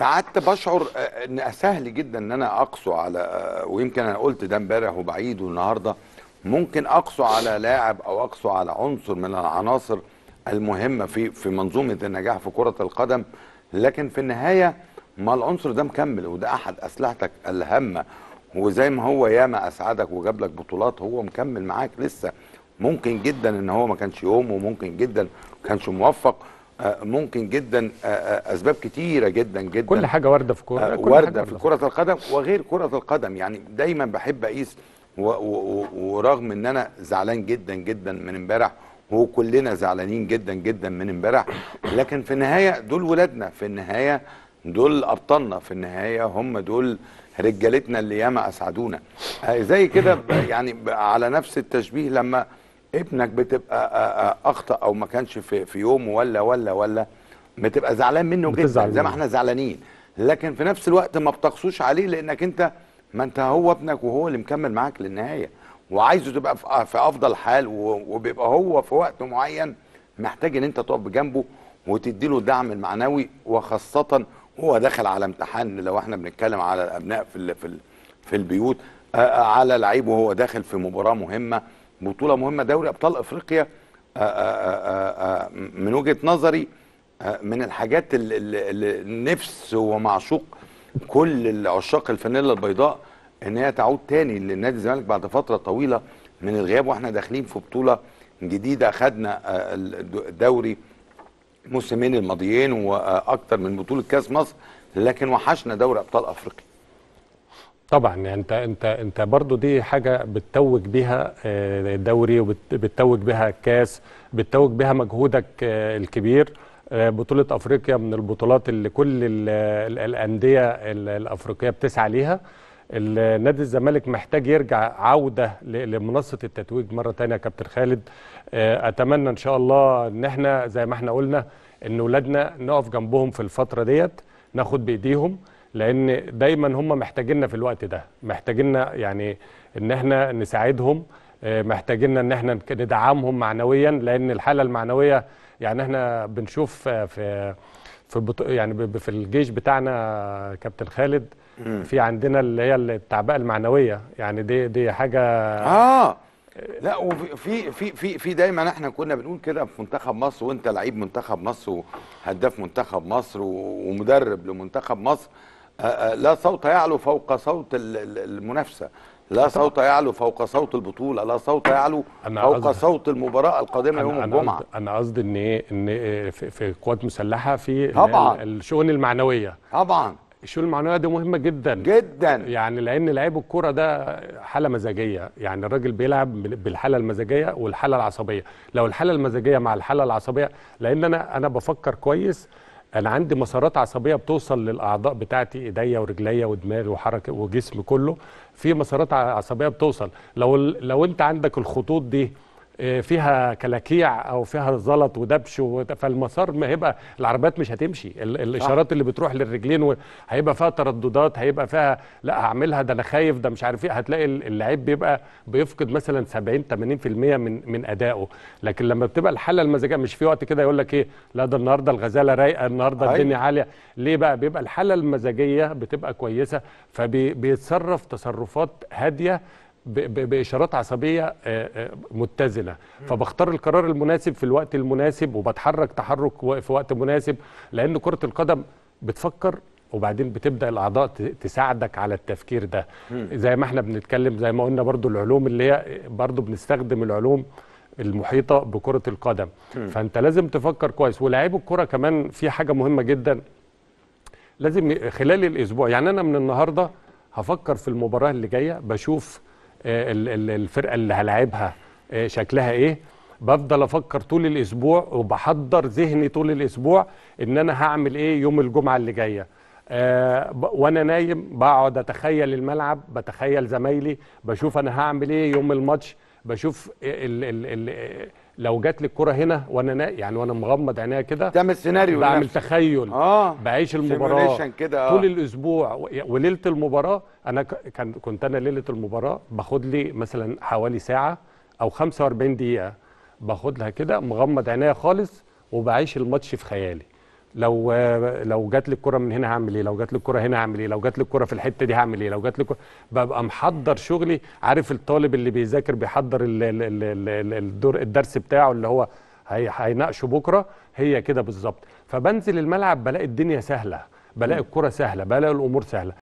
قعدت بشعر آه، آه، ان سهل جدا ان انا اقصو على آه، ويمكن انا قلت ده امبارح وبعيد والنهارده ممكن اقصو على لاعب او اقصو على عنصر من العناصر المهمه في في منظومه النجاح في كره القدم لكن في النهايه ما العنصر ده مكمل وده احد اسلحتك الهامه وزي ما هو ياما اسعدك وجاب لك بطولات هو مكمل معاك لسه ممكن جدا ان هو ما كانش يوم وممكن جدا ما كانش موفق آه، ممكن جدا آه، آه، اسباب كتيره جدا جدا كل حاجه وارده في كره وارده في كره القدم وغير كره القدم يعني دايما بحب اقيس ورغم ان انا زعلان جدا جدا من امبارح وكلنا زعلانين جدا جدا من امبارح لكن في النهايه دول ولادنا في النهايه دول ابطالنا في النهايه هم دول رجالتنا اللي ياما اسعدونا زي كده يعني على نفس التشبيه لما ابنك بتبقى آه، آه، آه، اخطا او ما كانش في, في يومه ولا ولا ولا بتبقى زعلان منه جدا زي ما احنا زعلانين لكن في نفس الوقت ما بتقصوش عليه لانك انت ما انت هو ابنك وهو اللي مكمل معاك للنهايه وعايزه تبقى في افضل حال وبيبقى هو في وقت معين محتاج ان انت تقف جنبه وتدي له الدعم المعنوي وخاصه هو داخل على امتحان لو احنا بنتكلم على الابناء في في في البيوت على لعيب وهو داخل في مباراه مهمه بطوله مهمه دوري ابطال افريقيا آه، آه، آه، من وجهه نظري من الحاجات اللي النفس ومعشوق كل عشاق الفانيلا البيضاء ان هي تعود تاني للنادي الزمالك بعد فتره طويله من الغياب واحنا داخلين في بطوله جديده اخذنا الدوري الموسمين الماضيين واكثر من بطوله كاس مصر لكن وحشنا دوري ابطال افريقيا طبعا يعني انت انت انت برضه دي حاجه بتتوج بيها الدوري آه، وبتتوج بيها الكاس بتتوج بيها مجهودك آه، الكبير آه، بطوله افريقيا من البطولات اللي كل الانديه الافريقيه بتسعى ليها النادي الزمالك محتاج يرجع عودة لمنصة التتويج مرة ثانيه يا كابتن خالد أتمنى إن شاء الله إن إحنا زي ما إحنا قلنا إن اولادنا نقف جنبهم في الفترة ديت ناخد بإيديهم لان دايما هم محتاجيننا في الوقت ده محتاجيننا يعني ان احنا نساعدهم آه، محتاجيننا ان احنا ندعمهم معنويا لان الحاله المعنويه يعني احنا بنشوف في في يعني في الجيش بتاعنا كابتن خالد في عندنا اللي هي التعبئه المعنويه يعني دي دي حاجه اه, آه، لا وفي في في في دايما احنا كنا بنقول كده في منتخب مصر وانت لعيب منتخب مصر وهداف منتخب مصر ومدرب لمنتخب مصر لا صوت يعلو فوق صوت المنافسه لا صوت يعلو فوق صوت البطوله لا صوت يعلو فوق أزد... صوت المباراه القادمه يوم الجمعه انا قصدي ان إيه- ان إيه في القوات المسلحه في طبعا الشؤون المعنويه طبعا الشؤون المعنويه دي مهمه جدا جدا يعني لان لعيب الكوره ده حاله مزاجيه يعني الراجل بيلعب بالحاله المزاجيه والحاله العصبيه لو الحاله المزاجيه مع الحاله العصبيه لان انا انا بفكر كويس انا عندي مسارات عصبيه بتوصل للاعضاء بتاعتي ايديا ورجليا ودماغي وحركه وجسم كله في مسارات عصبيه بتوصل لو لو انت عندك الخطوط دي آه، فيها كلاكيع او فيها زلط ودبش فالمسار ما هيبقى العربيات مش هتمشي الاشارات اللي بتروح للرجلين هيبقى فيها ترددات هيبقى فيها لا هعملها ده انا خايف ده مش عارف ايه هتلاقي اللعيب بيبقى بيفقد مثلا 70 80% من من ادائه لكن لما بتبقى الحاله المزاجيه مش في وقت كده يقول لك ايه لا ده النهارده الغزاله رايقه النهارده أيوة. الدنيا عاليه ليه بقى بيبقى الحاله المزاجيه بتبقى كويسه فبيتصرف تصرفات هاديه باشارات عصبيه آه، آه، متزنه فبختار القرار المناسب في الوقت المناسب وبتحرك تحرك في وقت مناسب لان كره القدم بتفكر وبعدين بتبدا الاعضاء تساعدك على التفكير ده زي ما احنا بنتكلم زي ما قلنا برضو العلوم اللي هي برضو بنستخدم العلوم المحيطه بكره القدم فانت لازم تفكر كويس ولاعيب الكره كمان في حاجه مهمه جدا لازم خلال الاسبوع يعني انا من النهارده هفكر في المباراه اللي جايه بشوف آه، الفرقه اللي هلاعبها آه، شكلها ايه بفضل افكر طول الاسبوع وبحضر ذهني طول الاسبوع ان انا هعمل ايه يوم الجمعه اللي جايه آه وانا نايم بقعد اتخيل الملعب بتخيل زمايلي بشوف انا هعمل ايه يوم الماتش بشوف الـ الـ الـ لو جات لي الكره هنا وانا يعني وانا مغمض عينيا كده تعمل سيناريو بعمل نفسي. تخيل اه بعيش المباراه كده آه. طول الاسبوع وليله المباراه انا كان كنت انا ليله المباراه باخد لي مثلا حوالي ساعه او 45 دقيقه باخد لها كده مغمض عينيا خالص وبعيش الماتش في خيالي لو لو جات لي الكره من هنا هعمل ايه لو جات لي الكره هنا هعمل ايه لو جات لي الكره في الحته دي هعمل ايه لو جات لي ببقى محضر شغلي عارف الطالب اللي بيذاكر بيحضر الدور الدرس بتاعه اللي هو هيناقشه بكره هي كده بالظبط فبنزل الملعب بلاقي الدنيا سهله بلاقي الكره سهله بلاقي الامور سهله